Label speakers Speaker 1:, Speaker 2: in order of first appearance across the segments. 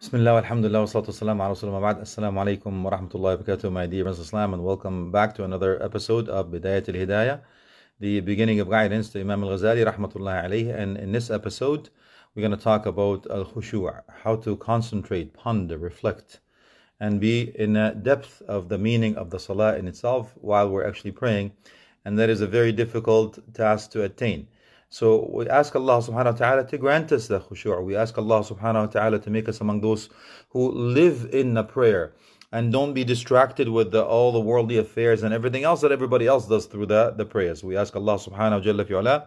Speaker 1: بسم الله والحمد لله والصلاة والسلام على رسول الله بعد السلام عليكم ورحمة الله وبركاته my dear friends Islam and welcome back to another episode of بداية الهداية the beginning of guidance to Imam Al-Ghazali rahmatullah alayhi and in this episode we're going to talk about al-khushu' how to concentrate ponder reflect and be in a depth of the meaning of the salah in itself while we're actually praying and that is a very difficult task to attain so we ask Allah subhanahu wa ta'ala to grant us the khushu'. We ask Allah subhanahu wa ta'ala to make us among those who live in the prayer and don't be distracted with the, all the worldly affairs and everything else that everybody else does through the, the prayers. We ask Allah subhanahu wa ta'ala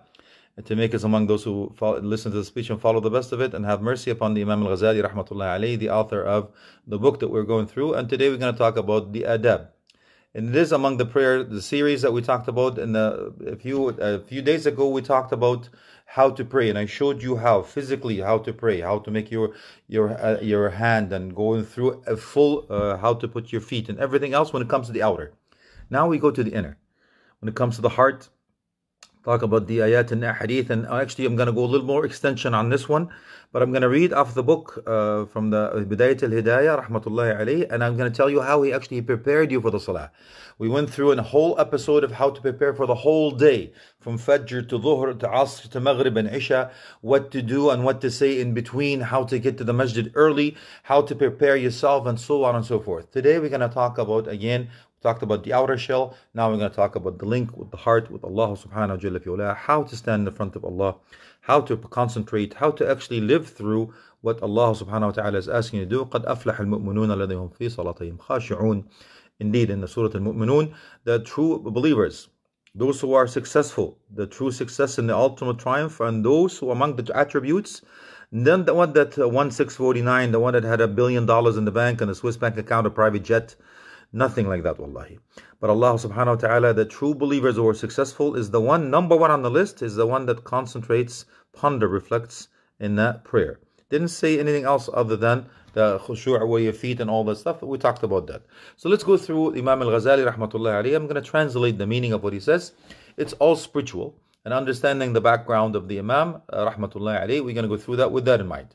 Speaker 1: to make us among those who follow, listen to the speech and follow the best of it and have mercy upon the Imam al-Ghazali rahmatullahi alayhi, the author of the book that we're going through. And today we're going to talk about the adab and it is among the prayer the series that we talked about in the, a few a few days ago we talked about how to pray and i showed you how physically how to pray how to make your your uh, your hand and going through a full uh, how to put your feet and everything else when it comes to the outer now we go to the inner when it comes to the heart talk about the ayat and hadith, And actually, I'm going to go a little more extension on this one, but I'm going to read off the book uh, from the Bidayat al Hidayah, Rahmatullahi alayhi, and I'm going to tell you how he actually prepared you for the salah. We went through a whole episode of how to prepare for the whole day, from Fajr to Dhuhr to Asr to Maghrib and Isha, what to do and what to say in between, how to get to the masjid early, how to prepare yourself, and so on and so forth. Today, we're going to talk about again talked about the outer shell. Now we're going to talk about the link with the heart with Allah subhanahu wa ta'ala, how to stand in front of Allah, how to concentrate, how to actually live through what Allah subhanahu wa ta'ala is asking you to do. قَدْ أَفْلَحَ الْمُؤْمِنُونَ فِي صَلَاتِهِمْ خَاشِعُونَ Indeed, in the Surah Al-Mu'minun, the true believers, those who are successful, the true success and the ultimate triumph, and those who among the attributes, then the one that uh, 1649, the one that had a billion dollars in the bank and a Swiss bank account, a private jet, Nothing like that, wallahi. But Allah subhanahu wa ta'ala, the true believers who are successful is the one, number one on the list, is the one that concentrates, ponder, reflects in that prayer. Didn't say anything else other than the khushu' where your feet and all that stuff. We talked about that. So let's go through Imam al-Ghazali rahmatullahi alayhi. I'm going to translate the meaning of what he says. It's all spiritual. And understanding the background of the Imam uh, rahmatullahi alayhi, we're going to go through that with that in mind.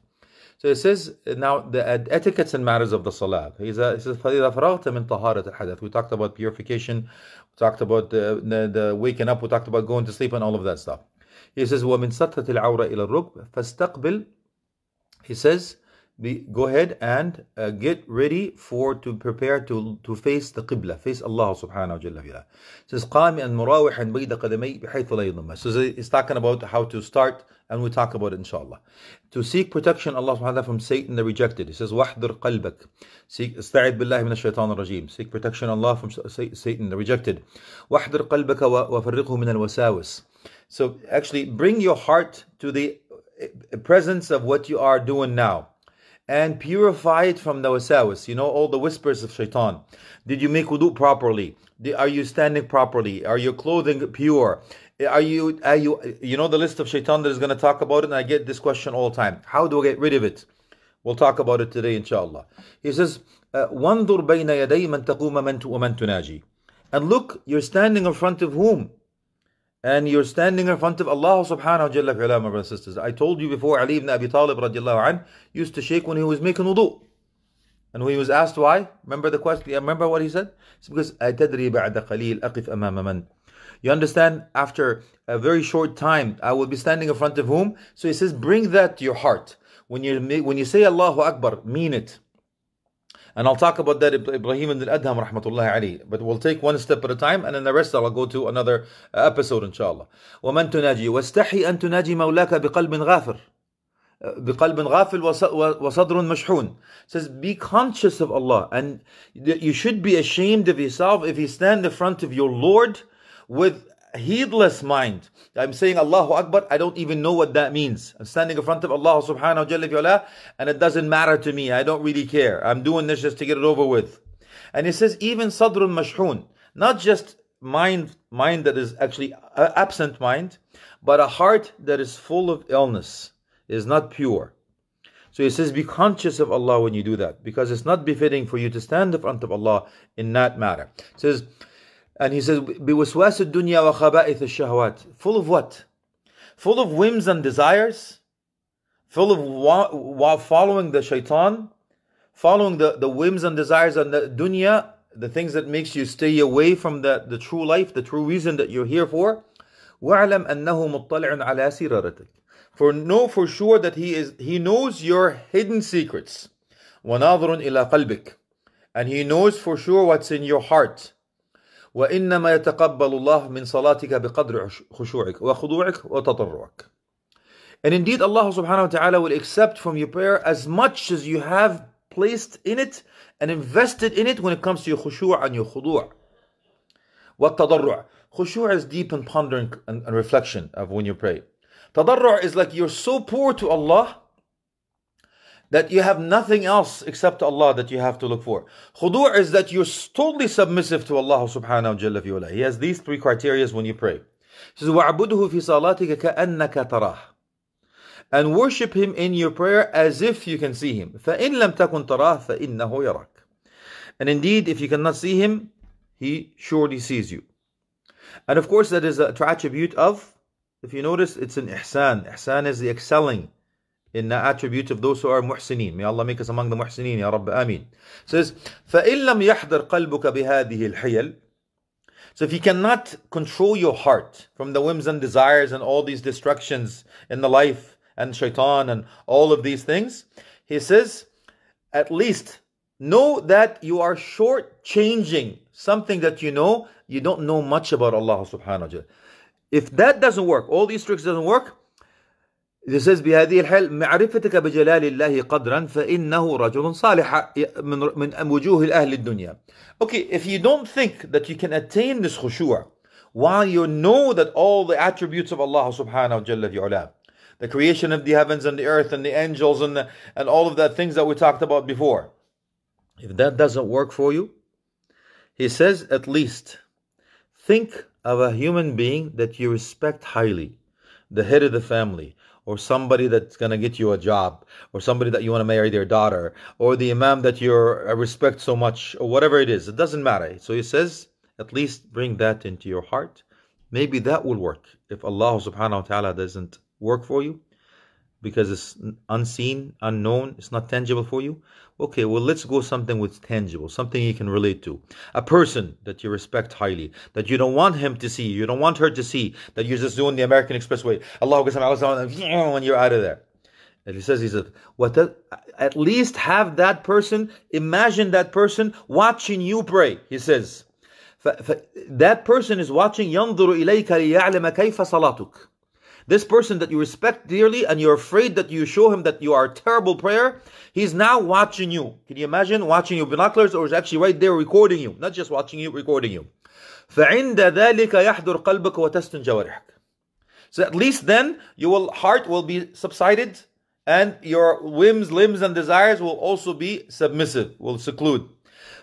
Speaker 1: So it says uh, now the etiquettes and matters of the salah. He says, من طهارة We talked about purification, we talked about the, the, waking up, we talked about going to sleep and all of that stuff. He says, ومن سترة العورة إلى الركب فاستقبل. He says, go ahead and uh, get ready for to prepare to to face the qibla face Allah subhanahu wa Taala. He says qami an murawihan bayda qadamay bihaythu so he's talking about how to start and we talk about it inshallah. To seek protection Allah subhanahu wa ta'ala from Satan the rejected. He says, Wahdur qalbak. Seek استعد بالله من الشيطان الرجيم. Seek protection Allah from Satan the rejected. Wahdur qalbaka وفرقه من الوساوس. So actually bring your heart to the eh, presence of what you are doing now and purify it from the wasawis, You know, all the whispers of shaitan. Did you make wudu properly? Are you standing properly? Are your clothing pure? are you are you you know the list of shaitan that is going to talk about it and i get this question all the time how do i get rid of it we'll talk about it today inshallah he says وانظر بين يدي من تقوم من ومن تناجي and look you're standing in front of whom and you're standing in front of Allah subhanahu wa ta'ala my brothers and sisters I told you before Ali ibn Abi Talib radiallahu an used to shake when he was making wudu and when he was asked why remember the question remember what he said it's because أتدري بعد قليل أقف أمام من you understand? After a very short time, I will be standing in front of whom? So he says, bring that to your heart. When you, when you say Allahu Akbar, mean it. And I'll talk about that Ibrahim al-Adham rahmatullahi alayhi. But we'll take one step at a time and then the rest I'll go to another uh, episode inshallah. وَمَن تُنَاجِي وَاسْتَحِي أَن تُنَاجِي مَوْلَاكَ بِقَلْبٍ غَافِرٍ uh, بقلب غافل وصدر مشحون says be conscious of Allah and you should be ashamed of yourself if you stand in front of your Lord with heedless mind. I'm saying Allahu Akbar, I don't even know what that means. I'm standing in front of Allah subhanahu wa ta'ala and it doesn't matter to me. I don't really care. I'm doing this just to get it over with. And it says even sadrun mashhun, not just mind, mind that is actually uh, absent mind, but a heart that is full of illness, is not pure. So he says, be conscious of Allah when you do that, because it's not befitting for you to stand in front of Allah in that matter. He says, and he says, بِوَسْوَاسِ الدُّنْيَا وَخَبَائِثِ الشَّهْوَاتِ Full of what? Full of whims and desires? Full of wa- wa- following the shaitan? Following the, the whims and desires and the dunya, the things that makes you stay away from the, the true life, the true reason that you're here for? وَاعْلَمْ أَنَّهُ مُطَّلِعٌ عَلَى سِرَارَتِكَ For know for sure that he is he knows your hidden secrets. وَنَاظِرٌ إِلَى قَلْبِكَ And he knows for sure what's in your heart. وإنما يتقبل الله من صلاتك بقدر خشوعك وخضوعك وتضرعك. And indeed Allah subhanahu wa ta'ala will accept from your prayer as much as you have placed in it and invested in it when it comes to your khushu' and your khudu'. What tadarru'? Khushu' is deep and pondering and, reflection of when you pray. Tadarru' is like you're so poor to Allah that you have nothing else except Allah that you have to look for. Khudu' is that you're totally submissive to Allah subhanahu jalla Taala. He has these three criteria when you pray. He says, وَعْبُدْهُ فِي صَلَاتِكَ كَأَنَّكَ And worship Him in your prayer as if you can see Him. فَإِن لَمْ تَكُنْ تَرَاهُ فَإِنَّهُ يَرَاكَ And indeed, if you cannot see Him, He surely sees you. And of course, that is a attribute of, if you notice, it's an ihsan. Ihsan is the excelling in the attributes of those who are muhsineen. May Allah make us among the muhsineen, Ya Rabb, Ameen. says, فَإِن لَمْ يَحْضَرْ قَلْبُكَ بِهَذِهِ الْحِيَلِ So if you cannot control your heart from the whims and desires and all these distractions in the life and shaitan and all of these things, he says, at least know that you are short-changing something that you know, you don't know much about Allah subhanahu wa ta'ala. If that doesn't work, all these tricks doesn't work, this says بهذه الحال معرفتك بجلال الله قدرا فإنه رجل صالح من من وجوه الأهل الدنيا. Okay, if you don't think that you can attain this khushu' while you know that all the attributes of Allah subhanahu wa Taala, the creation of the heavens and the earth and the angels and, the, and all of the things that we talked about before, if that doesn't work for you, he says at least think of a human being that you respect highly, the head of the family, or somebody that's going to get you a job or somebody that you want to marry their daughter or the imam that you uh, respect so much or whatever it is it doesn't matter so he says at least bring that into your heart maybe that will work if allah subhanahu wa ta'ala doesn't work for you because it's unseen unknown it's not tangible for you Okay, well, let's go something with tangible, something you can relate to. A person that you respect highly, that you don't want him to see, you don't want her to see, that you're just doing the American Expressway. Allahu Akbar, when you're out of there. And he says, he said, what the, at least have that person, imagine that person watching you pray. He says, that person is watching, ينظر إليك ليعلم كيف صلاتك. This person that you respect dearly and you're afraid that you show him that you are a terrible prayer, he's now watching you. Can you imagine watching you binoculars or is actually right there recording you? Not just watching you, recording you. So at least then your heart will be subsided and your whims, limbs and desires will also be submissive, will seclude.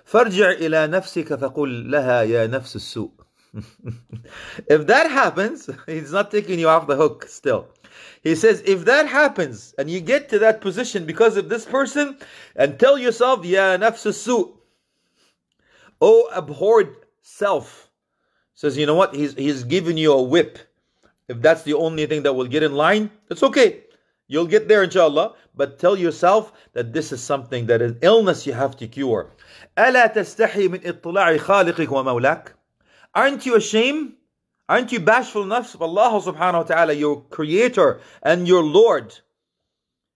Speaker 1: فارجع إلى نفسك فقل لها يا نفس السوء if that happens, he's not taking you off the hook still. He says, if that happens and you get to that position because of this person, and tell yourself, Ya nafs su, oh abhorred self, says, you know what? He's, he's giving you a whip. If that's the only thing that will get in line, it's okay. You'll get there, inshallah. But tell yourself that this is something that is illness you have to cure. ألا تستحي من اطلاع خالقك ومولاك Aren't you ashamed? Aren't you bashful enough of Allah subhanahu wa ta'ala, your creator and your Lord?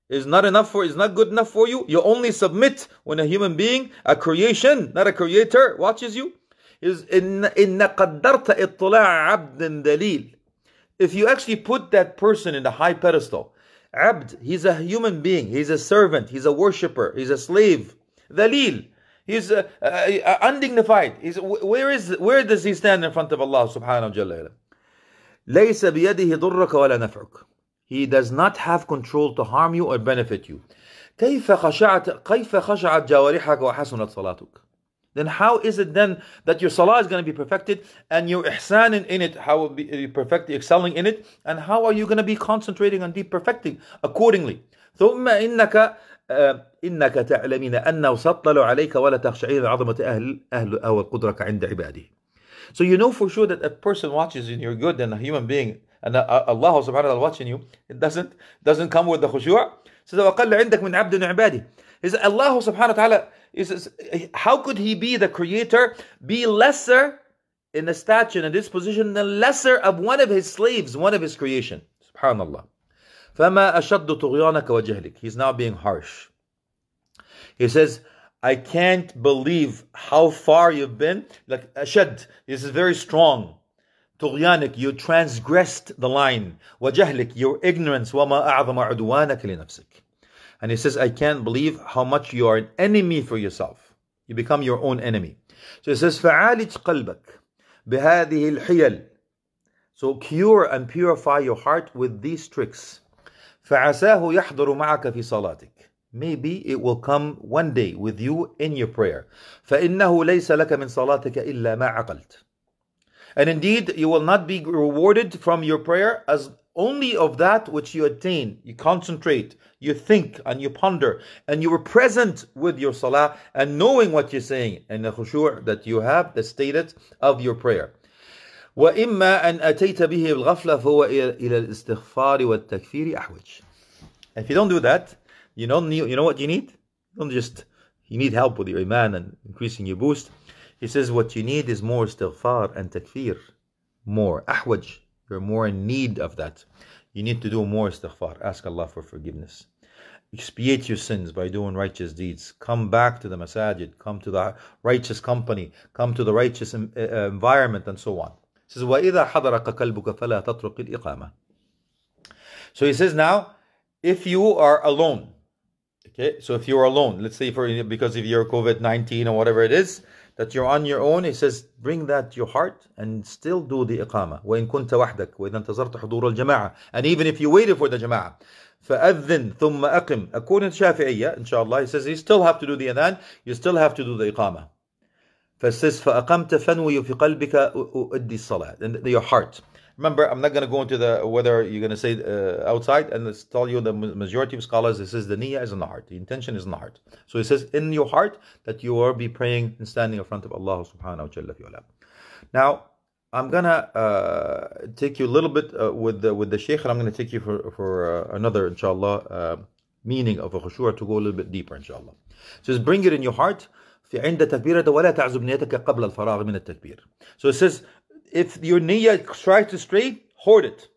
Speaker 1: Is not enough for is not good enough for you. You only submit when a human being, a creation, not a creator, watches you. Is in qaddarta ittala' abdin dalil. If you actually put that person in the high pedestal, abd, he's a human being, he's a servant, he's a worshipper, he's a slave. Dalil, He's uh, uh, undignified. He's, where, is, where does he stand in front of Allah subhanahu wa ta'ala? ليس بيده ضرك ولا نفعك. He does not have control to harm you or benefit you. كيف خشعت كيف خشعت جوارحك وحسنت صلاتك then how is it then that your salah is going to be perfected and your ihsan in, in it how will be perfect excelling in it and how are you going to be concentrating on deep perfecting accordingly ثم إنك إنك تعلمين أنه سطل عليك ولا تخشعين عظمة أهل أهل أو القدرة عند عباده. So you know for sure that a person watches in your good and a human being and Allah subhanahu wa ta'ala watching you it doesn't doesn't come with the khushu' the وقل عندك من عبد عبادي is Allah subhanahu wa ta'ala is, how could he be the creator be lesser in a stature and a disposition than lesser of one of his slaves one of his creation subhanallah فَمَا أَشَدُّ طُغْيَانَكَ وَجَهْلِكَ He's now being harsh. He says, I can't believe how far you've been. Like, ashad, this is very strong. طغيانك, you transgressed the line. وجهلك, your ignorance. وَمَا أَعْظَمَ عُدْوَانَكَ لِنَفْسِكَ And he says, I can't believe how much you are an enemy for yourself. You become your own enemy. So he says, فَعَالِجْ قَلْبَكَ بِهَذِهِ الْحِيَلِ So cure and purify your heart with these tricks. فعساه يحضر معك في صلاتك maybe it will come one day with you in your prayer فإنه ليس لك من صلاتك إلا ما عقلت and indeed you will not be rewarded from your prayer as only of that which you attain you concentrate you think and you ponder and you were present with your salah and knowing what you're saying and the khushu' that you have the status of your prayer وإما أن أتيت به بالغفلة فهو إلى الاستغفار والتكفير أحوج If you don't do that, you don't need, you know what you need? You don't just, you need help with your iman and increasing your boost. He says what you need is more istighfar and takfir. More. Ahwaj. You're more in need of that. You need to do more istighfar. Ask Allah for forgiveness. Expiate your sins by doing righteous deeds. Come back to the masajid. Come to the righteous company. Come to the righteous uh, uh, environment and so on says, وَإِذَا حَضَرَكَ كَلْبُكَ فَلَا الْإِقَامَةِ So he says now, if you are alone, okay, so if you're alone, let's say for because of your COVID-19 or whatever it is, that you're on your own, he says, bring that to your heart and still do the iqamah. وَإِن كُنْتَ وَحْدَكَ وَإِذَا انْتَظَرْتَ حُضُورَ الْجَمَاعَةِ And even if you waited for the jama'ah, فأذن ثم أقم according to Shafi'iyya inshallah he says you still have to do the adhan you still have to do the iqamah says, فَأَقَمْتَ فَنْوِيُ فِي قَلْبِكَ أُؤَدِّي الصَّلَاةِ In your heart. Remember, I'm not going to go into the whether you're going to say uh, outside and let's tell you the majority of scholars, this is the niyyah is in the heart. The intention is in the heart. So it says in your heart that you will be praying and standing in front of Allah subhanahu wa ta'ala. Now, I'm going to uh, take you a little bit uh, with, the, with the sheikh and I'm going to take you for, for uh, another, inshallah, uh, meaning of a khushu'ah to go a little bit deeper, inshallah. So just bring it in your heart عند تكبيرة ولا تعزب نيتك قبل الفراغ من التكبير. So it says, if your tries strikes stray, hoard it.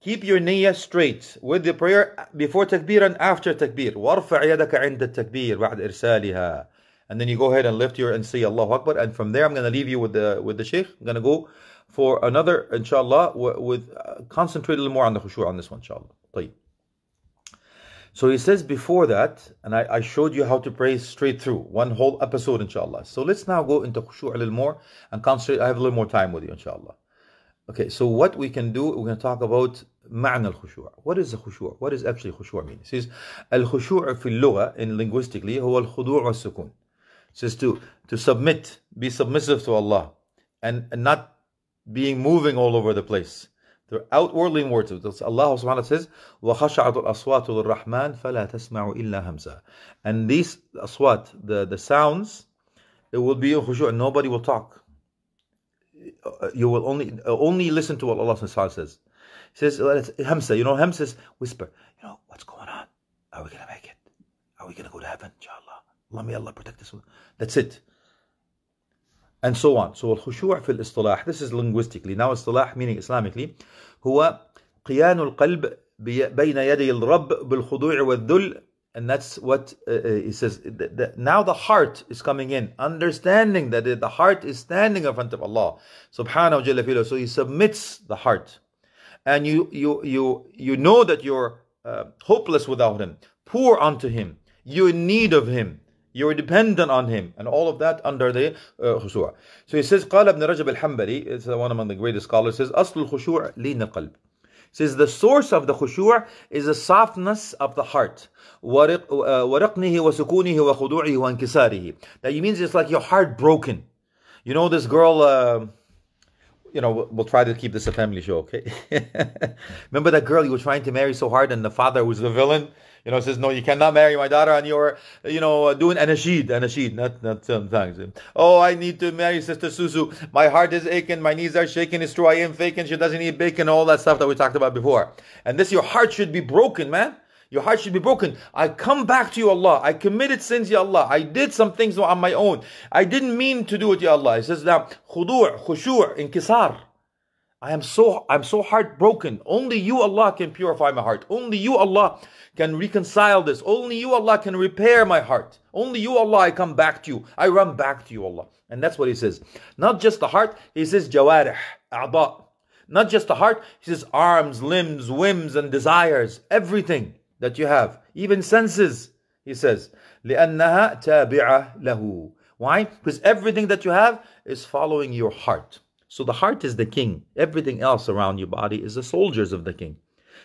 Speaker 1: Keep your niyyah straight with the prayer before takbir and after takbir. وارفع يدك عند التكبير بعد إرسالها. And then you go ahead and lift your and say Allahu Akbar. And from there, I'm going to leave you with the with the Sheikh. I'm going to go for another, inshallah, with, with uh, concentrate a little more on the khushu' on this one, inshallah. طيب. So he says before that, and I, I, showed you how to pray straight through, one whole episode, inshallah. So let's now go into khushu' a little more and concentrate. I have a little more time with you, inshallah. Okay, so what we can do, we're going to talk about معنى الخشوع. What is the khushu'? What is actually khushu' mean? It says, الخشوع في اللغة, in linguistically, هو الخضوع sukun It says to, to submit, be submissive to Allah, and, and not being moving all over the place. They're outwardly worship. Allah subhanahu wa ta'ala says, وَخَشَعَتُ الْأَصْوَاتُ لِلرَّحْمَنِ فَلَا تَسْمَعُ إِلَّا hamza." And these aswat, the, the sounds, it will be in khushu' and nobody will talk. You will only only listen to what Allah subhanahu wa ta'ala says. He says, hamza. you know, hamza. is whisper, you know, what's going on? Are we going to make it? Are we going to go to heaven, inshallah? Allah me Allah protect us. That's it and so on. So الخشوع في الاصطلاح this is linguistically now اصطلاح meaning Islamically هو قيان القلب بين يدي الرب بالخضوع والذل and that's what uh, uh says now the heart is coming in understanding that the heart is standing in front of Allah subhanahu jalla filo so he submits the heart and you you you you know that you're uh, hopeless without him poor unto him you're in need of him you are dependent on him. And all of that under the uh, khushu'. So he says, Ibn Rajab al الحنبلي, it's one among the greatest scholars, says, Aslul الخشوع li القلب. Says the source of the khushu' is the softness of the heart. ورق, uh, That means it's like your heart broken. You know this girl... Uh, you know, we'll, try to keep this a family show, okay? Remember that girl you were trying to marry so hard, and the father was the villain. You know, says no, you cannot marry my daughter, and you're, you know, uh, doing anashid, anashid, not not sometimes. Eh? Oh, I need to marry Sister Susu. My heart is aching, my knees are shaking. It's true, I am faking. She doesn't eat bacon, all that stuff that we talked about before. And this, your heart should be broken, man. Your heart should be broken. I come back to you, Allah. I committed sins, Ya Allah. I did some things on my own. I didn't mean to do it, Ya Allah. It says that khudu', khushu', inkisar. I am so I'm so heartbroken. Only you, Allah, can purify my heart. Only you, Allah, can reconcile this. Only you, Allah, can repair my heart. Only you, Allah, I come back to you. I run back to you, Allah. And that's what he says. Not just the heart, he says jawarih, a'ba. Not just the heart, he says arms, limbs, whims, and desires, everything that you have, even senses, he says. لأنها تابعة له. Why? Because everything that you have is following your heart. So the heart is the king. Everything else around your body is the soldiers of the king.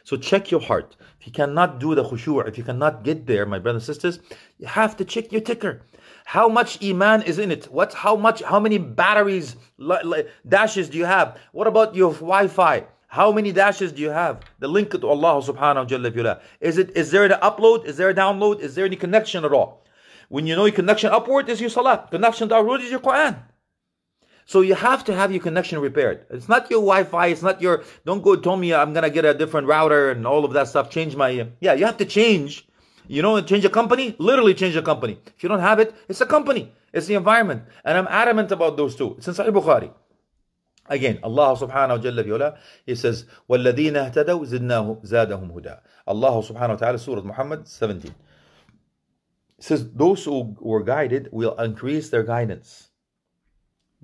Speaker 1: So check your heart. If you cannot do the khushu', if you cannot get there, my brothers and sisters, you have to check your ticker. How much iman is in it? What's how much? How many batteries, li- li- dashes do you have? What about your Wi-Fi? How many dashes do you have? The link to Allah subhanahu wa ta'ala. Is it is there an upload? Is there a download? Is there any connection at all? When you know your connection upward is your salah, connection downward is your Quran. So you have to have your connection repaired. It's not your Wi-Fi. It's not your. Don't go tell me I'm gonna get a different router and all of that stuff. Change my. Yeah, you have to change. You know, change a company. Literally change a company. If you don't have it, it's a company. It's the environment. And I'm adamant about those two. It's in Sahih Bukhari. Again, Allah subhanahu wa jalla He says, وَالَّذِينَ اهْتَدَوْا زَادَهُمْ هُدَى Allah subhanahu wa ta'ala, Surah Muhammad 17. says, those who were guided will increase their guidance.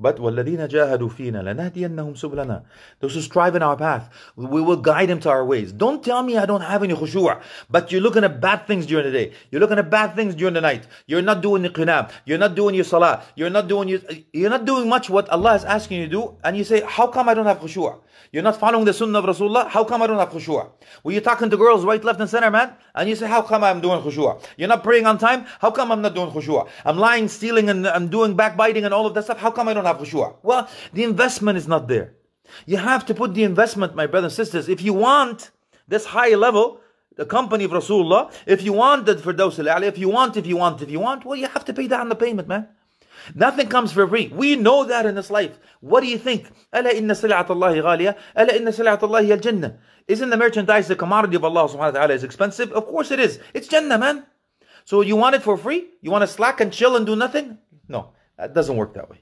Speaker 1: But وَالَّذِينَ جَاهَدُوا فِينَا لَنَهْدِيَنَّهُمْ سُبْلَنَا Those who strive in our path, we will guide them to our ways. Don't tell me I don't have any khushu', but you're looking at bad things during the day. You're looking at bad things during the night. You're not doing the qinab. You're not doing your salah. You're not doing your, you're not doing much what Allah is asking you to do. And you say, how come I don't have khushu'? You're not following the sunnah of Rasulullah. How come I don't have khushu'? Were you talking to girls right, left, and center, man? And you say, how come I'm doing khushu'ah? You're not praying on time? How come I'm not doing khushu'ah? I'm lying, stealing, and I'm doing backbiting and all of that stuff. How come I don't have khushu'ah? Well, the investment is not there. You have to put the investment, my brothers and sisters. If you want this high level, the company of Rasulullah, if you want it for those, if you want, if you want, if you want, well, you have to pay down the payment, man. Nothing comes for free. We know that in this life. What do you think? Isn't the merchandise, the commodity of Allah subhanahu wa ta'ala is expensive? Of course it is. It's Jannah, man. So you want it for free? You want to slack and chill and do nothing? No, that doesn't work that way.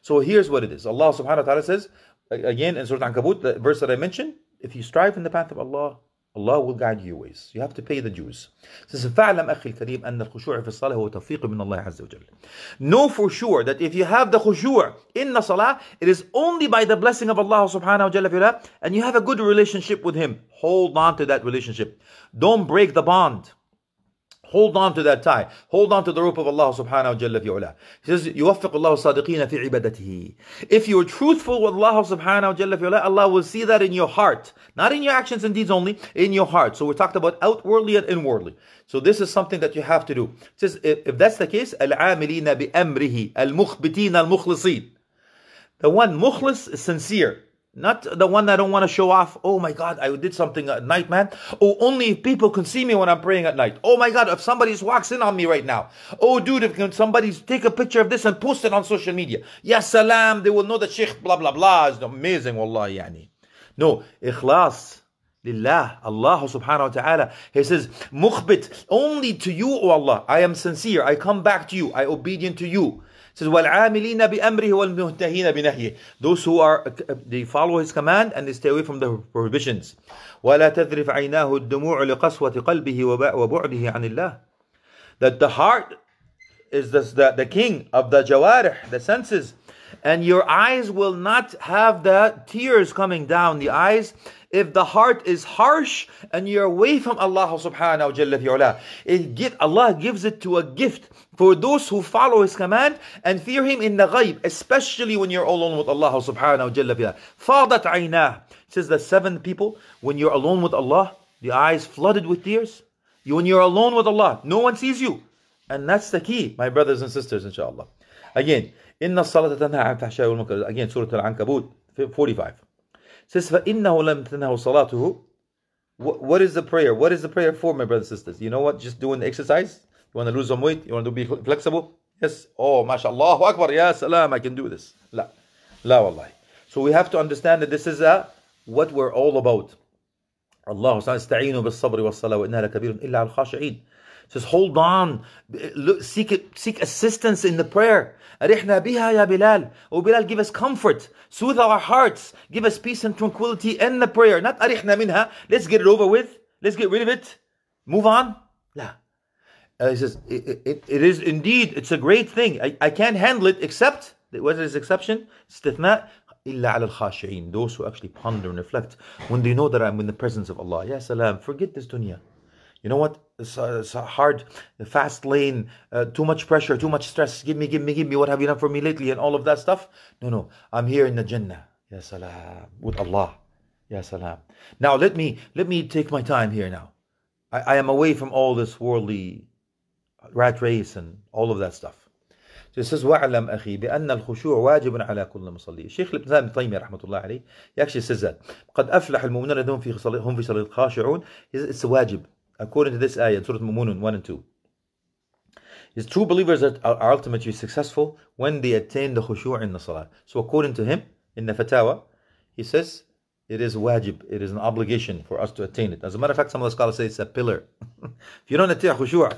Speaker 1: So here's what it is. Allah subhanahu wa ta'ala says, uh, again in Surah Al-Ankabut, the verse that I mentioned, if you strive in the path of Allah, Allah will guide you ways. You have to pay the dues. is. فَعْلَمْ أَخِي الْكَرِيمِ أَنَّ الْخُشُوعَ فِي الصَّلَاةِ هُوَ تَوْفِيقٌ مِنَ اللَّهِ عَزَّ وَجَلَّ Know for sure that if you have the khushu' in the salah, it is only by the blessing of Allah subhanahu wa ta'ala and you have a good relationship with Him. Hold on to that relationship. Don't break the bond. Hold on to that tie. Hold on to the rope of Allah subhanahu wa jalla He says, يُوَفِّقُ اللَّهُ صَادِقِينَ فِي عِبَادَتِهِ If you're truthful with Allah subhanahu wa jalla Allah will see that in your heart. Not in your actions and deeds only, in your heart. So we talked about outwardly and inwardly. So this is something that you have to do. It says, if, if that's the case, الْعَامِلِينَ بِأَمْرِهِ الْمُخْبِتِينَ الْمُخْلِصِينَ The one mukhlis is sincere. Not the one that I don't want to show off. Oh my God, I did something at night, man. Oh, only if people can see me when I'm praying at night. Oh my God, if somebody walks in on me right now. Oh, dude, if somebody take a picture of this and post it on social media. Yes, salam, they will know that Sheikh blah blah blah is amazing. Wallahi, yani. No, ikhlas. Lillah, Allah subhanahu wa ta'ala. He says, Mukhbit, only to you, O Allah. I am sincere. I come back to you. I obedient to you. says, وَالْعَامِلِينَ بِأَمْرِهِ وَالْمُهْتَهِينَ بِنَهْيِهِ Those who are, they follow his command and they stay away from the prohibitions. وَلَا تَذْرِفْ عَيْنَاهُ الدُّمُوعُ لِقَسْوَةِ قَلْبِهِ وَبُعْدِهِ عَنِ اللَّهِ That the heart is the, the, the king of the jawarih, the senses, and your eyes will not have the tears coming down the eyes if the heart is harsh and you're away from Allah subhanahu jalla Taala. It get, Allah gives it to a gift for those who follow His command and fear Him in the ghaib, especially when you're alone with Allah subhanahu jalla Taala. Fadat aynah. says the seven people, when you're alone with Allah, the eyes flooded with tears. You, when you're alone with Allah, no one sees you. And that's the key, my brothers and sisters, inshallah. Again, إن الصلاة تنهى عن الفحشاء والمنكر again سورة العنكبوت 45 says فإنه لم تنهى صلاته what is the prayer what is the prayer for my brothers and sisters you know what just doing the exercise you want to lose some weight you want to be flexible yes oh mashallah akbar ya salam I can do this لا لا والله so we have to understand that this is a what we're all about الله استعينوا بالصبر والصلاة وإنها لكبير إلا على الخاشعين says, hold on, Look, seek, seek assistance in the prayer. أرحنا biha ya Bilal. Oh Bilal, give us comfort. Soothe our hearts. Give us peace and tranquility in the prayer. Not أرحنا minha. Let's get it over with. Let's get rid of it. Move on. لا. Uh, he says, it, it, it is indeed, it's a great thing. I, I can't handle it except, what is his exception? Istithna Those who actually ponder and reflect. When they know that I'm in the presence of Allah. Ya salam. Forget this dunya. You know what? Uh, it's a hard, fast lane, uh, too much pressure, too much stress. Give me, give me, give me. What have you done for me lately? And all of that stuff. No, no. I'm here in the Jannah. Ya salam. With Allah. Ya salam. Now let me let me take my time here now. I, I am away from all this worldly rat race and all of that stuff. This is says, وَاعْلَمْ أَخِي بِأَنَّ الْخُشُوعَ وَاجِبٌ عَلَى كُلِّ مُصَلِّي Sheikh ibn Taymiyyah رحمة الله عليه, he actually says that, قَدْ أَفْلَحَ الْمُؤْمِنُونَ هُمْ فِي صَلَاةِ خَاشِعُونَ It's a wajib according to this ayah, Surah Mumunun 1 and 2. His true believers are, are, ultimately successful when they attain the khushu' in the salah. So according to him, in the fatawa, he says, it is wajib, it is an obligation for us to attain it. As a matter of fact, some of the scholars say it's a pillar. if you don't attain khushu',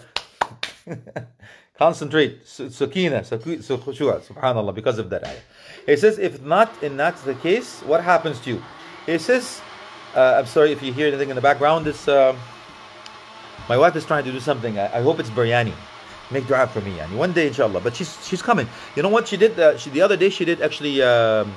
Speaker 1: concentrate, sukina, khushu', subhanallah, because of that ayah. He says, if not, and that's the case, what happens to you? He says, uh, I'm sorry if you hear anything in the background, it's... Uh, um, my wife is trying to do something. I, I hope it's biryani. Make dua for me, yani. One day, inshallah. But she's she's coming. You know what she did? Uh, she, the other day she did actually. Um,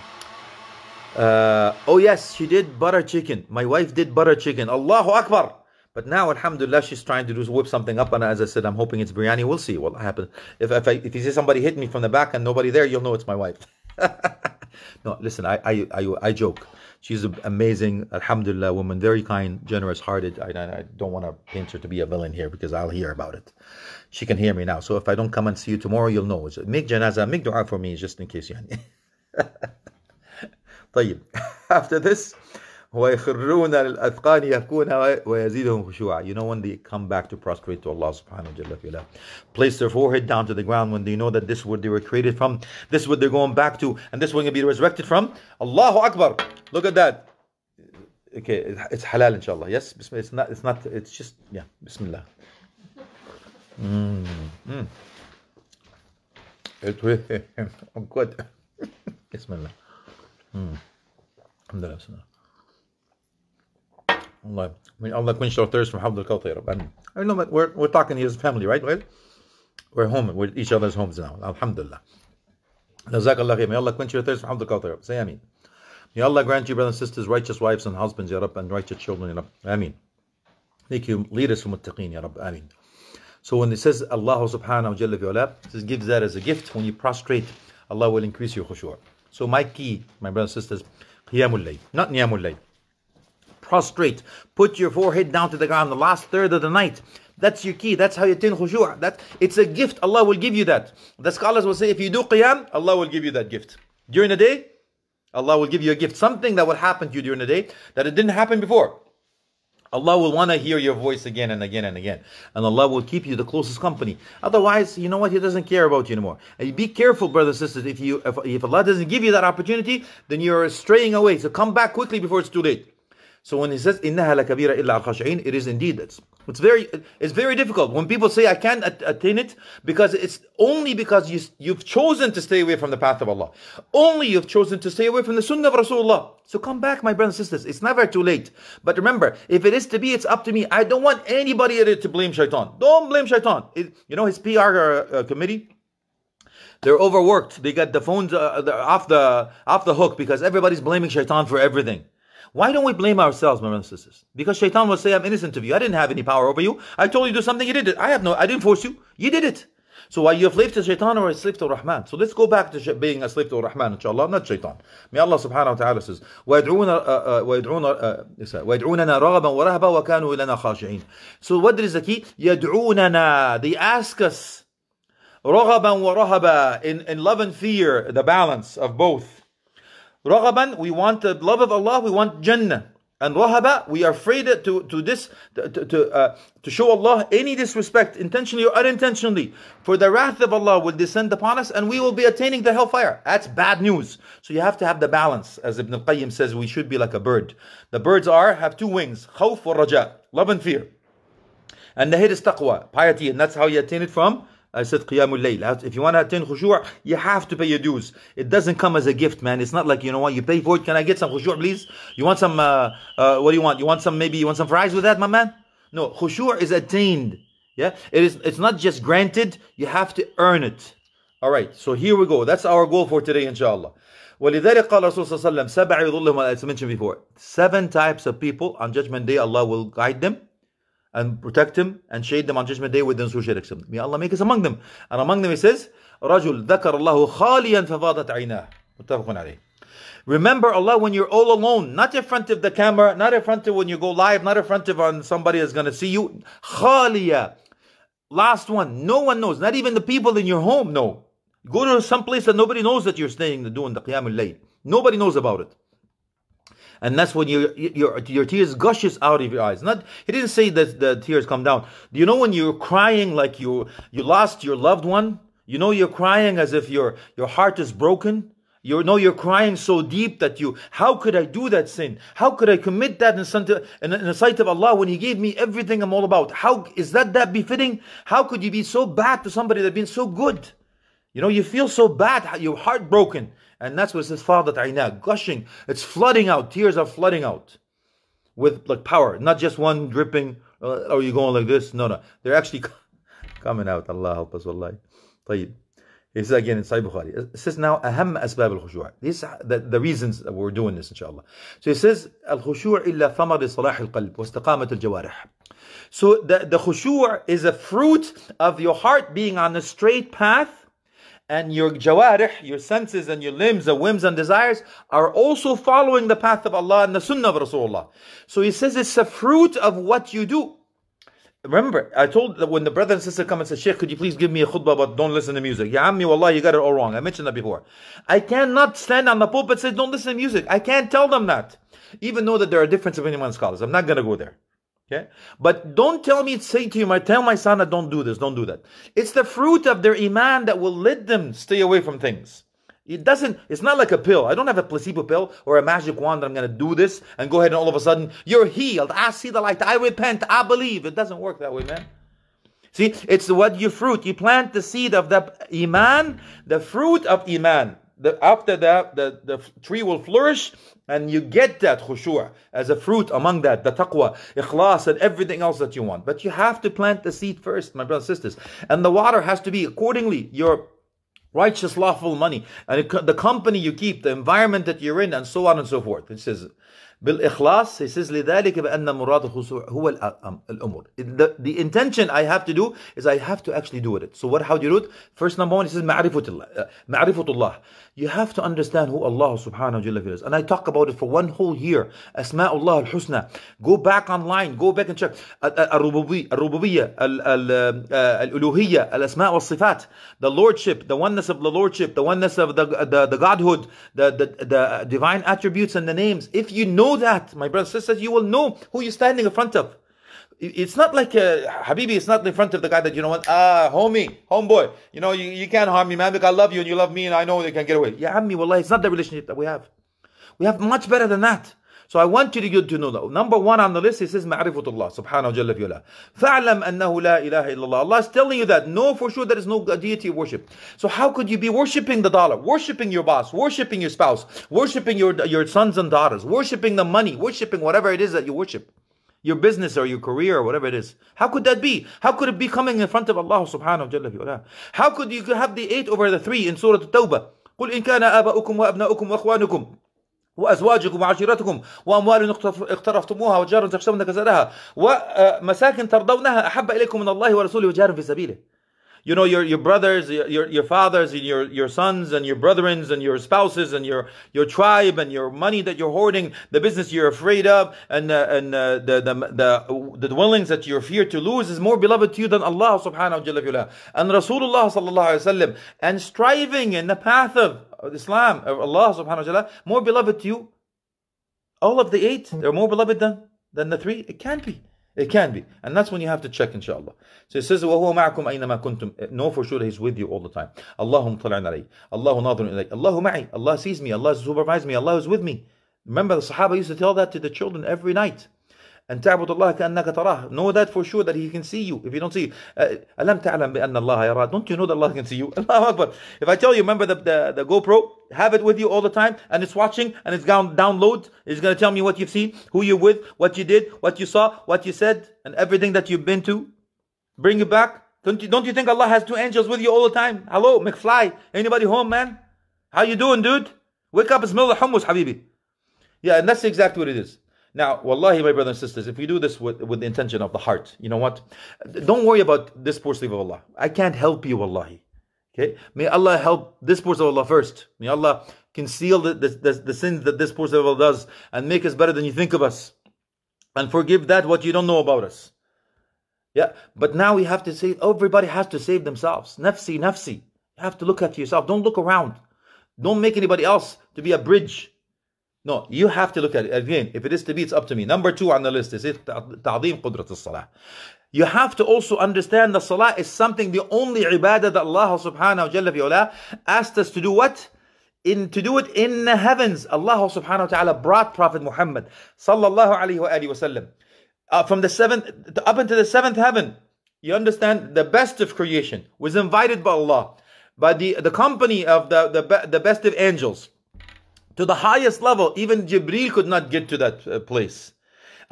Speaker 1: uh, oh yes, she did butter chicken. My wife did butter chicken. Allahu Akbar. But now, alhamdulillah, she's trying to do whip something up. And as I said, I'm hoping it's biryani. We'll see what happens. If, if, I, if you see somebody hit me from the back and nobody there, you'll know it's my wife. no, listen, I, I, I, I joke. She's an amazing, alhamdulillah, woman, very kind, generous hearted. I, I don't want to paint her to be a villain here because I'll hear about it. She can hear me now. So if I don't come and see you tomorrow, you'll know. Make janazah, make dua for me just in case. Yani. طيب. After this, وَيَخِرُّونَ وَيَزِيدُهُمْ خُشُوعًا You know when they come back to prostrate to Allah subhanahu wa ta'ala. Place their forehead down to the ground when they know that this is what they were created from, this is what they're going back to, and this is what they're going to be resurrected from. Allahu Akbar! Look at that. Okay, it's halal inshallah. Yes? It's not, it's not, it's just, yeah, bismillah. Mm. Mm. It will, I'm good. bismillah. Mm. Alhamdulillah. Allah. I mean, Allah quench our thirst from Habdul Kalta, Rabb. Amin. I know, but we're, we're talking here as a family, right? Well, we're home, we're each other's homes now. Alhamdulillah. Jazakallah May Allah quench your thirst from Habdul Kalta, Say Amin. May Allah grant you, brothers and sisters, righteous wives and husbands, Ya Rabb, and righteous children, Ya Rabb. Amin. Make you leaders from Muttaqeen, Ya Rabb. Amin. So when it says Allah subhanahu wa ta'ala, says gives that as a gift. When you prostrate, Allah will increase your khushu'. So my key, my brothers and sisters, Qiyamul Layl, not Niyamul Layl prostrate. Put your forehead down to the ground the last third of the night. That's your key. That's how you attain khushu'. That it's a gift. Allah will give you that. The scholars will say, if you do qiyam, Allah will give you that gift. During the day, Allah will give you a gift, something that will happen to you during the day that it didn't happen before. Allah will want to hear your voice again and again and again. And Allah will keep you the closest company. Otherwise, you know what? He doesn't care about you anymore. And be careful, brothers and sisters. If, you, if, if Allah doesn't give you that opportunity, then you're straying away. So come back quickly before it's too late. So when he says إِنَّهَا لَكَبِيرَةَ إِلَّا al-khashi'in, is indeed it's it's very it's very difficult when people say I can't attain it because it's only because you you've chosen to stay away from the path of Allah. Only you've chosen to stay away from the sunnah of Rasulullah. So come back, my brothers and sisters. It's never too late. But remember, if it is to be, it's up to me. I don't want anybody to blame shaitan. Don't blame shaitan. It, you know his PR uh, uh, committee they're overworked. They got the phones uh, off the off the hook because everybody's blaming shaitan for everything. Why don't we blame ourselves, my brothers and sisters? Because Shaitan will say, I'm innocent of you. I didn't have any power over you. I told you to do something, you did it. I have no, I didn't force you. You did it. So why you're a slave to Shaitan or a slave to Rahman? So let's go back to being a slave to Rahman, inshallah, not Shaitan. May Allah subhanahu wa ta'ala says, وَيَدْعُونَ وَيَدْعُونَنَا رَغَبًا وَرَهَبًا وَكَانُوا of خَاشِعِينَ So what is the key? يَدْعُونَنَا They ask us, رَغَبًا وَرَهَبًا in, in love and fear, the balance of both. Raghaban, we want the love of Allah, we want Jannah. And rahaba, we are afraid to, to, this, to, to, uh, to show Allah any disrespect, intentionally or unintentionally. For the wrath of Allah will descend upon us and we will be attaining the hellfire. That's bad news. So you have to have the balance. As Ibn qayyim says, we should be like a bird. The birds are, have two wings, khawf or raja, love and fear. And the head is taqwa, piety, and that's how you attain it from I said Qiyamul Layl. If you want to attain khushu', you have to pay your dues. It doesn't come as a gift, man. It's not like, you know what, you pay for it. Can I get some khushu', please? You want some, uh, uh, what do you want? You want some, maybe you want some fries with that, my man? No, khushu' is attained. Yeah, it is. It's not just granted. You have to earn it. All right. So here we go. That's our goal for today, inshallah. ولذلك قال الرسول صلى الله عليه وسلم سبع يظلهم as I mentioned before seven types of people on judgment day Allah will guide them and protect him and shade them on judgment day with the who him. May Allah make us among them. And among them he says, رجل ذكر الله خاليا ففاضت عيناه متفق عليه. Remember Allah when you're all alone, not in front of the camera, not in front of when you go live, not in front of on somebody that's going to see you. Khaliya. Last one. No one knows. Not even the people in your home know. Go to some place that nobody knows that you're staying doing the Qiyamul Layl. Nobody knows about it and that's when your your your tears gushes out of your eyes. Not he didn't say that the tears come down. Do you know when you're crying like you you lost your loved one? You know you're crying as if your your heart is broken. You know you're crying so deep that you, how could I do that sin? How could I commit that in, the sight of Allah when He gave me everything I'm all about? How is that that befitting? How could you be so bad to somebody that's been so good? You know, you feel so bad, you're heartbroken. And that's what says Fadat Aina, gushing. It's flooding out. Tears are flooding out with like power, not just one dripping. Are uh, or oh, you going like this? No, no. They're actually coming out. Allah help us, wallahi. طيب. He says again in Sahih Bukhari. It says now, asbab al الخشوع. These the, the reasons that we're doing this, inshallah. So he says, al الخشوع إلا ثمر صلاح القلب al الجوارح. So the, the khushu' is a fruit of your heart being on a straight path and your jawarih, your senses and your limbs the whims and desires are also following the path of Allah and the sunnah of Rasulullah. So he says it's a fruit of what you do. Remember, I told that when the brother and sister come and say, Sheikh, could you please give me a khutbah but don't listen to music? Ya ammi wallah, you got it all wrong. I mentioned that before. I cannot stand on the pulpit and say, don't listen to music. I can't tell them that. Even though that there are differences between among scholars. I'm not going to go there. Okay? But don't tell me, say to you, tell my son that don't do this, don't do that. It's the fruit of their iman that will let them stay away from things. It doesn't, it's not like a pill. I don't have a placebo pill or a magic wand that I'm going to do this and go ahead and all of a sudden, you're healed. I see the light. I repent. I believe. It doesn't work that way, man. See, it's what you fruit. You plant the seed of the iman, the fruit of iman the, after that, the, the tree will flourish and you get that khushu'ah as a fruit among that, the taqwa, ikhlas, and everything else that you want. But you have to plant the seed first, my brothers and sisters. And the water has to be accordingly your righteous, lawful money, and it, the company you keep, the environment that you're in, and so on and so forth. It says, بالإخلاص he says لذلك بأن مراد هو الأمور the, the intention I have to do is I have to actually do it so what how do you do it first number one he says معرفة الله معرفة الله you have to understand who Allah subhanahu wa ta'ala is and I talk about it for one whole year أسماء الله الحسنى go back online go back and check الربوبية الألوهية الأسماء والصفات the lordship the oneness of the lordship the oneness of the, the, the godhood the, the, the divine attributes and the names if you know know that, my brothers and sisters. You will know who you're standing in front of. It's not like, uh, Habibi, it's not in front of the guy that, you know what, ah, homie, homeboy, you know, you, you can't harm me, man, because I love you and you love me and I know you can get away. Yeah, Ammi, wallah, it's not the relationship that we have. We have much better than that. So I want you to get to know that. Number one on the list, he says, Ma'rifatullah, subhanahu jalla fi'ala. Fa'alam annahu la ilaha illallah. Allah is telling you that. Know for sure there is no deity worship. So how could you be worshipping the dollar, worshipping your boss, worshipping your spouse, worshipping your, your sons and daughters, worshipping the money, worshipping whatever it is that you worship? Your business or your career or whatever it is. How could that be? How could it be coming in front of Allah subhanahu jalla fi'ala? How could you have the eight over the three in Surah At-Tawbah? قل إن كان آباؤكم وأبناؤكم وإخوانكم وأزواجكم وعشيرتكم وأموال اقترفتموها وتجار تخشون كسادها ومساكن ترضونها أحب إليكم من الله ورسوله وجهار في سبيله You know, your, your brothers, your, your fathers, and your, your sons, and your brethrens, and your spouses, and your, your tribe, and your money that you're hoarding, the business you're afraid of, and, uh, and uh, the, the, the, the dwellings that you're feared to lose is more beloved to you than Allah subhanahu wa ta'ala and Rasulullah sallallahu alayhi wa sallam, and striving in the path of of Islam, of Allah subhanahu wa ta'ala, more beloved to you? All of the eight they are more beloved than, than the three? It can be. It can be. And that's when you have to check, inshallah. So it says, وَهُوَ مَعَكُمْ أَيْنَمَا كُنْتُمْ Know for sure that He's with you all the time. اللهم طلع علي. الله ناظر إلي. الله معي. Allah sees me. Allah supervises me. Allah is with me. Remember the Sahaba used to tell that to the children every night. أن تعبد الله كأنك تراه know that for sure that he can see you if you don't see uh, ألم تعلم بأن الله يرى don't you know that Allah can see you الله أكبر if I tell you remember the, the, the GoPro have it with you all the time and it's watching and it's down download it's going to tell me what you've seen who you're with what you did what you saw what you said and everything that you've been to bring it back don't you, don't you think Allah has two angels with you all the time hello McFly anybody home man how you doing dude wake up and smell the hummus habibi yeah and that's exactly what it is now, wallahi, my brothers and sisters, if we do this with, with the intention of the heart, you know what? Don't worry about this poor slave of Allah. I can't help you, wallahi. Okay? May Allah help this poor slave of Allah first. May Allah conceal the, the, the, the sins that this poor slave of Allah does and make us better than you think of us. And forgive that what you don't know about us. Yeah, but now we have to say everybody has to save themselves. Nafsi, nafsi. You have to look at yourself. Don't look around. Don't make anybody else to be a bridge no, you have to look at it. Again, if it is to be, it's up to me. Number two on the list is ta'zim qudrat salah You have to also understand that salah is something, the only ibadah that Allah subhanahu wa ta'ala asked us to do what? in to do it in the heavens. Allah subhanahu wa ta'ala brought Prophet Muhammad sallallahu alayhi wa wasallam uh, from the seventh up into the seventh heaven. You understand the best of creation was invited by Allah by the, the company of the, the, the best of angels to the highest level. Even Jibril could not get to that uh, place.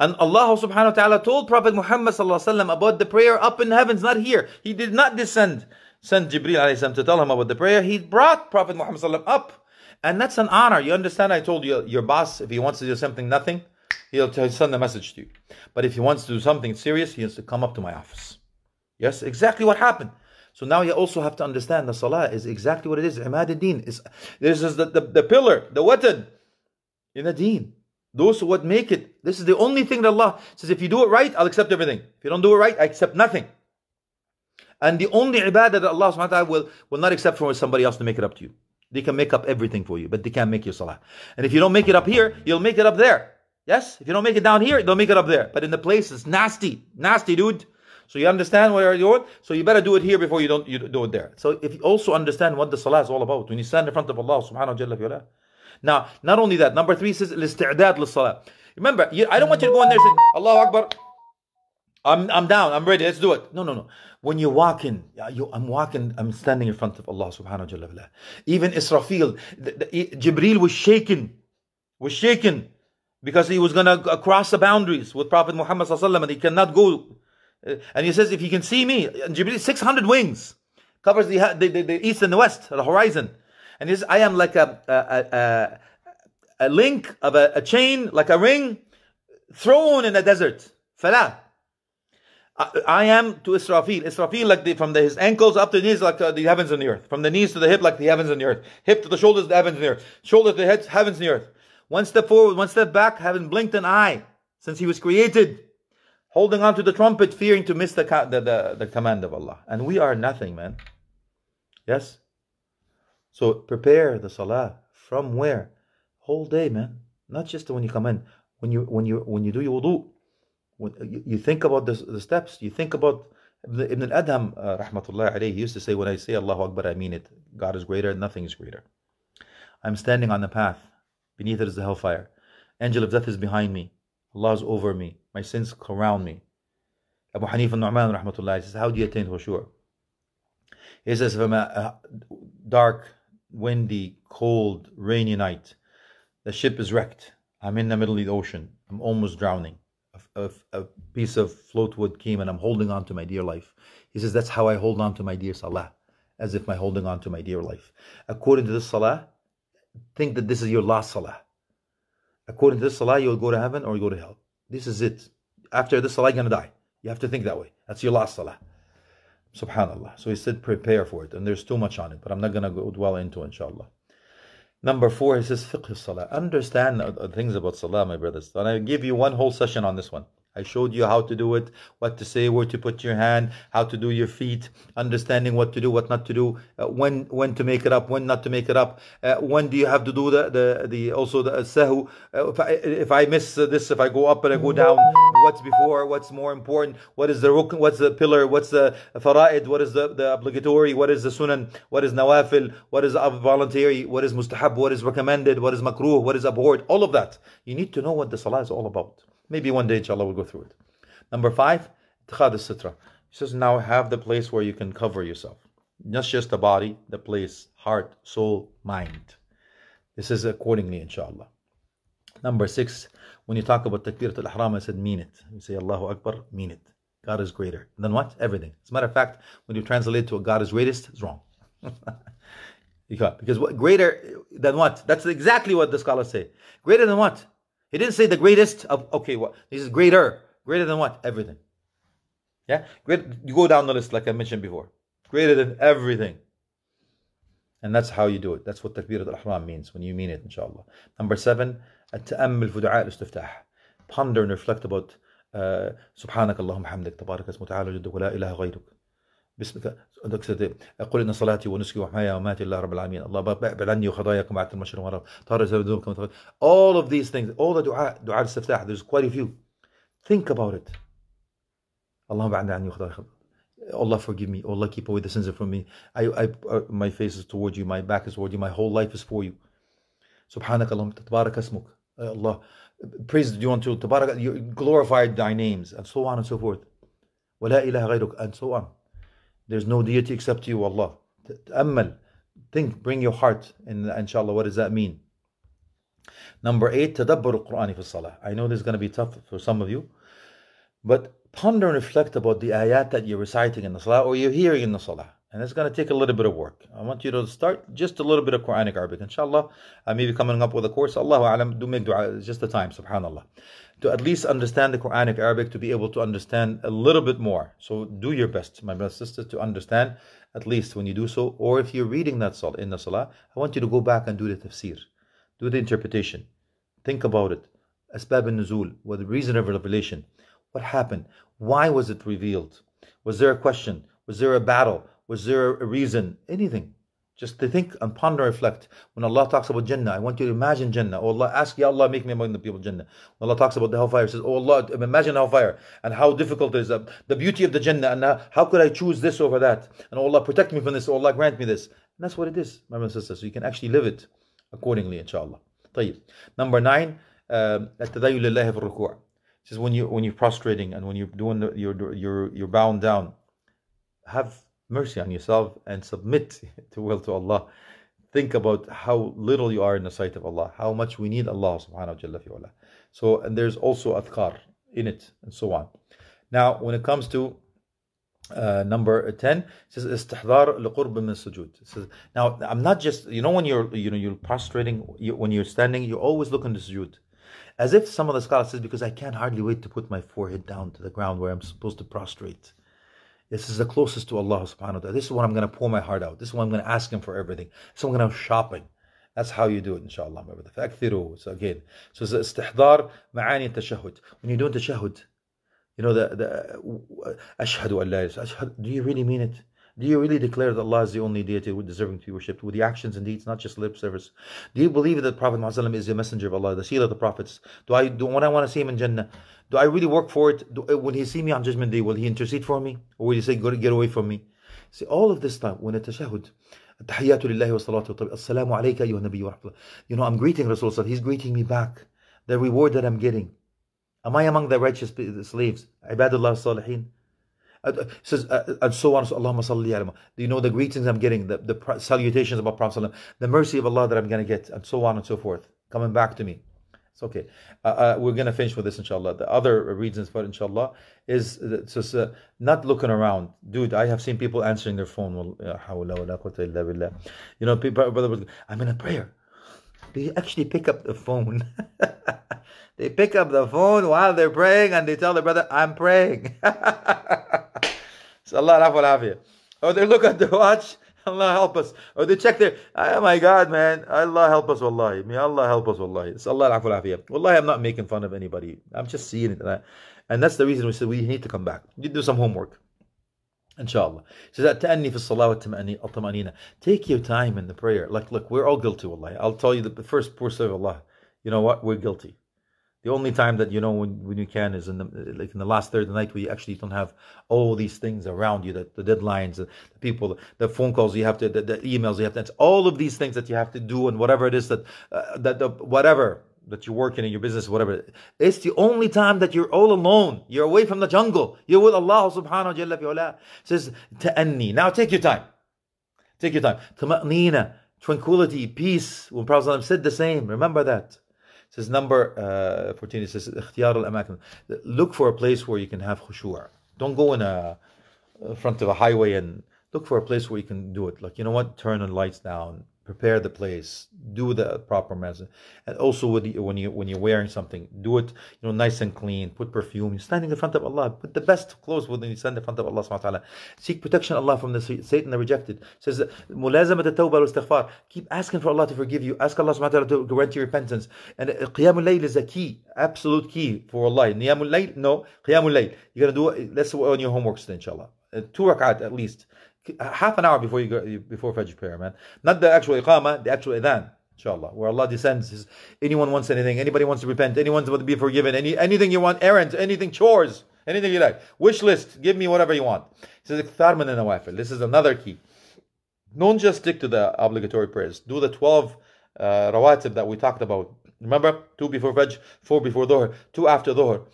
Speaker 1: And Allah subhanahu wa ta'ala told Prophet Muhammad sallallahu about the prayer up in heavens, not here. He did not descend, send Jibril to tell him about the prayer. He brought Prophet Muhammad up. And that's an honor. You understand? I told you, your boss, if he wants to do something, nothing, he'll send a message to you. But if he wants to do something serious, he has to come up to my office. Yes, exactly what happened. So now you also have to understand the salah is exactly what it is. Imad ad-Din. Is, this is the, the, the pillar, the watan in the deen. Those who would make it. This is the only thing that Allah says, if you do it right, I'll accept everything. If you don't do it right, I accept nothing. And the only ibadah that Allah subhanahu wa ta'ala will, will not accept from somebody else to make it up to you. They can make up everything for you, but they can't make your salah. And if you don't make it up here, you'll make it up there. Yes? If you don't make it down here, they'll make it up there. But in the place, it's nasty. Nasty, dude. So you understand where you're at? So you better do it here before you don't you do it there. So if you also understand what the salah is all about, when you stand in front of Allah subhanahu wa ta'ala. Now, not only that, number three says listidad salah. Remember, you, I don't want you to go in there and say, Allahu Akbar. I'm, I'm down, I'm ready, let's do it. No, no, no. When you walk in, you, I'm walking, I'm standing in front of Allah subhanahu wa ta'ala. Even Israfil, the, the, Jibreel was shaken, was shaken because he was going to cross the boundaries with Prophet Muhammad sallallahu and he cannot go uh, and he says, if you can see me, Jibreel, 600 wings, covers the, the, the, the, east and the west, the horizon. And he says, I am like a, a, a, a link of a, a, chain, like a ring, thrown in a desert. Fala. I, I am to Israfil. Israfil, like the, from the, his ankles up to the knees, like uh, the heavens and the earth. From the knees to the hip, like the heavens and the earth. Hip to the shoulders, the heavens and the earth. Shoulder to the head, heavens and the earth. One step forward, one step back, having blinked an eye since he was created holding on to the trumpet, fearing to miss the, the, the, the command of Allah. And we are nothing, man. Yes? So prepare the salah from where? Whole day, man. Not just when you come in. When you when you when you do your wudu, when you, think about the, the steps, you think about Ibn al-Adham, uh, rahmatullah alayhi, used to say, when I say Allahu Akbar, I mean it. God is greater, nothing is greater. I'm standing on the path. Beneath it is the hellfire. Angel of death is behind me. Allah is over me. My sins surround me. Abu Hanif al-Nu'man rahmatullah says, how do you attain hushur? He says, from a, a dark, windy, cold, rainy night, the ship is wrecked. I'm in the middle of the ocean. I'm almost drowning. A, a, a piece of floatwood came and I'm holding on to my dear life. He says, that's how I hold on to my dear salah, as if I'm holding on to my dear life. According to this salah, think that this is your last salah according to this salah, you'll go to heaven or you go to hell. This is it. After this salah, you're going to die. You have to think that way. That's your last salah. Subhanallah. So he said, prepare for it. And there's too much on it, but I'm not going to dwell into it, inshallah. Number four, he says, fiqh salah. Understand things about salah, my brothers. And I give you one whole session on this one. I showed you how to do it, what to say, where to put your hand, how to do your feet, understanding what to do, what not to do, uh, when when to make it up, when not to make it up, uh, when do you have to do the the, the also the uh, sahu. Uh, if, I, if I miss this, if I go up and I go down, what's before, what's more important, what is the rukn, what's the pillar, what's the fara'id, what is the, the obligatory, what is the sunan, what is nawafil, what is voluntary, what is mustahab, what is recommended, what is makruh, what is abhorred, all of that. You need to know what the salah is all about. Maybe one day, inshallah, we'll go through it. Number five, Tchad Sitra. He says, now have the place where you can cover yourself. Not just the body, the place, heart, soul, mind. This is accordingly, inshallah. Number six, when you talk about Takbirat al Haram, I said, mean it. You say, Allahu Akbar, mean it. God is greater. Then what? Everything. As a matter of fact, when you translate to God is greatest, it's wrong. because what, greater than what? That's exactly what the scholars say. Greater than what? He didn't say the greatest of, okay, what? He says greater. Greater than what? Everything. Yeah? Great, you go down the list like I mentioned before. Greater than everything. And that's how you do it. That's what Takbirat al rahman means when you mean it, inshallah. Number seven, التأمل في al الاستفتاح. Ponder and reflect about uh, سبحانك اللهم حمدك تبارك اسمك تعالى قل ان صلاتي ونسكي وحياتي ومماتي لله رب العالمين الله بعد عني وخطاياكم بعد المشر والمغرب طهر ذنوبكم all of these things all the دعاء دعاء الاستفتاح there's quite a few think about it اللهم بعد عني وخطاياكم Allah forgive me. Allah keep away the sins from me. I, I, my face is towards you. My back is towards you. My whole life is for you. Subhanak Allahumma tabarak asmuk. Allah, praise you unto tabarak, you glorified thy names, and so on and so forth. ولا إله غيرك, and so on. There's no deity except you, Allah. Ta'ammal. Think, bring your heart, in. inshallah, what does that mean? Number eight, tadabbur Qur'ani fi salah. I know this is going to be tough for some of you, but ponder and reflect about the ayat that you're reciting in the salah or you're hearing in the salah. And it's going to take a little bit of work. I want you to start just a little bit of Quranic Arabic. Inshallah, I may be coming up with a course. Allahu Alam, do make dua. It's just the time, subhanAllah. To at least understand the Quranic Arabic, to be able to understand a little bit more. So do your best, my brothers and sisters, to understand at least when you do so. Or if you're reading that salah, in the salah, I want you to go back and do the tafsir. Do the interpretation. Think about it. Asbab al-Nuzul, what the reason of revelation. What happened? Why was it revealed? Was there a question? Was there a battle? Was there a reason? Anything. Just to think and ponder, reflect. When Allah talks about Jannah, I want you to imagine Jannah. Oh Allah, ask Ya Allah, make me among the people of Jannah. When Allah talks about the hellfire, says, Oh Allah, imagine hellfire and how difficult it is, uh, the beauty of the Jannah, and uh, how could I choose this over that? And oh Allah, protect me from this. Oh Allah, grant me this. And that's what it is, my brothers and sisters. So you can actually live it accordingly, inshallah. طيب. Number nine, uh, لله في says when you when you're prostrating and when you're doing the, you're you're you're bound down, have mercy on yourself and submit to will to Allah. Think about how little you are in the sight of Allah, how much we need Allah subhanahu wa ta'ala. So, and there's also adhkar in it, and so on. Now, when it comes to uh, number 10 it says istihdar لقرب من says now i'm not just you know when you're you know you're prostrating you, when you're standing you always look to sujud as if some of the scholars says because i can't hardly wait to put my forehead down to the ground where i'm supposed to prostrate this is the closest to Allah subhanahu wa ta'ala. This is what I'm going to pour my heart out. This is what I'm going to ask Him for everything. So I'm going to shopping. That's how you do it, inshallah. So again, so it's استحضار maani tashahud. When you're doing tashahud, you know, the, the, uh, uh, ashhadu an la Do you really mean it? Do you really declare that Allah is the only deity deserving to be worshipped with the actions and deeds, not just lip service? Do you believe that Prophet Muhammad is the messenger of Allah, the seal of the prophets? Do I do what I want to see him in Jannah? Do I really work for it? Do, will he see me on Judgment Day? Will he intercede for me, or will he say, "Get away from me"? See, all of this time when at tashahud, التحيات wa salatu والطبيعة السلام عليك أيها nabiyyu ورحمة الله You know, I'm greeting Rasulullah, he's greeting me back. The reward that I'm getting. Am I among the righteous slaves? Ibadullah salihin says uh, uh, and so on. So Allahumma salli ala. You know the greetings I'm getting, the, the salutations about Prophet the mercy of Allah that I'm going to get, and so on and so forth, coming back to me. It's okay. Uh, uh, we're going to finish with this, inshallah. The other reasons for inshallah is just, uh, not looking around. Dude, I have seen people answering their phone. You know, people, brother, I'm in a prayer. They actually pick up the phone. they pick up the phone while they're praying and they tell their brother, I'm praying. So Allah Rafa Or oh, they look at the watch, Allah help us. Or oh, they check their, oh my God, man, Allah help us, wallahi. May Allah help us, wallahi. It's Allah Rafa Rafiya. Wallahi, I'm not making fun of anybody. I'm just seeing it. And, I, and that's the reason we said we need to come back. You do some homework. Inshallah. So that salah Take your time in the prayer. Like, look, we're all guilty, wallahi. I'll tell you the first poor servant Allah. You know what? We're guilty. The only time that you know when, when you can is in the like in the last third of the night where you actually don't have all these things around you, that the deadlines, the, people, the phone calls you have to, the, the emails you have to, answer, all of these things that you have to do, and whatever it is that uh, that the, whatever that you're working in your business, whatever. It's the only time that you're all alone. You're away from the jungle. You're with Allah subhanahu wa ta'ala. says, ta'anni. Now take your time. Take your time. Tama'nina, tranquility, peace. When Prophet said the same, remember that says number uh, 14, it says, Look for a place where you can have khushu'. Don't go in a in uh, front of a highway and look for a place where you can do it. Like, you know what? Turn the lights down prepare the place do the proper measure and also with the, when you when you're wearing something do it you know nice and clean put perfume you're standing in front of allah put the best clothes when you stand in front of allah subhanahu wa ta'ala seek protection allah from the satan the rejected it says at-tawbah istighfar keep asking for allah to forgive you ask allah subhanahu wa ta'ala to grant you repentance and uh, qiyamul layl is a key absolute key for allah niyamul layl no qiyamul layl you're going to do it that's on your homework today inshallah uh, two rakat at least half an hour before you go before Fajr prayer, man. Not the actual Iqama, the actual adhan, inshallah, where Allah descends. His, anyone wants anything, anybody wants to repent, Anyone's about to be forgiven, any anything you want, errands, anything, chores, anything you like. Wish list, give me whatever you want. He says iqtar min nawafil. This is another key. Don't just stick to the obligatory prayers. Do the 12 uh, rawatib that we talked about. Remember? Two before Fajr, four before Dhuhr, two after Dhuhr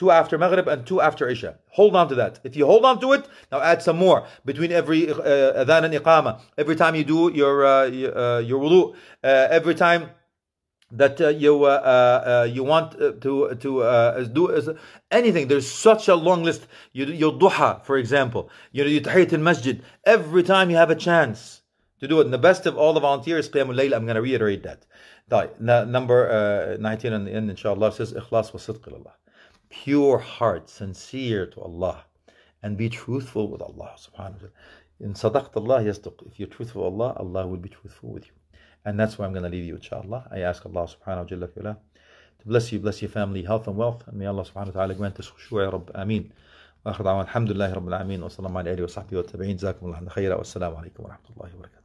Speaker 1: two after Maghrib and two after Isha. Hold on to that. If you hold on to it, now add some more between every uh, adhan and iqama. Every time you do your uh, uh your wudu, uh, every time that uh, you uh, uh, uh you want uh, to to do anything. There's such a long list. You do your duha, for example. You know, you tahiyat in masjid every time you have a chance to do it. And the best of all the volunteers, qiyamul layl. I'm going to reiterate that. Number 19 in the end, inshallah, says ikhlas wa sidq pure heart, sincere to Allah, and be truthful with Allah subhanahu wa ta'ala. In sadaqt Allah yasduq. If you're truthful with Allah, Allah will be truthful with you. And that's why I'm going to leave you, inshallah. I ask Allah subhanahu wa ta'ala to bless you, bless your family, health and wealth. And may Allah subhanahu wa ta'ala grant us khushu' Rabb. Ameen. واخر دعوانا الحمد لله رب العالمين wa الله wa اله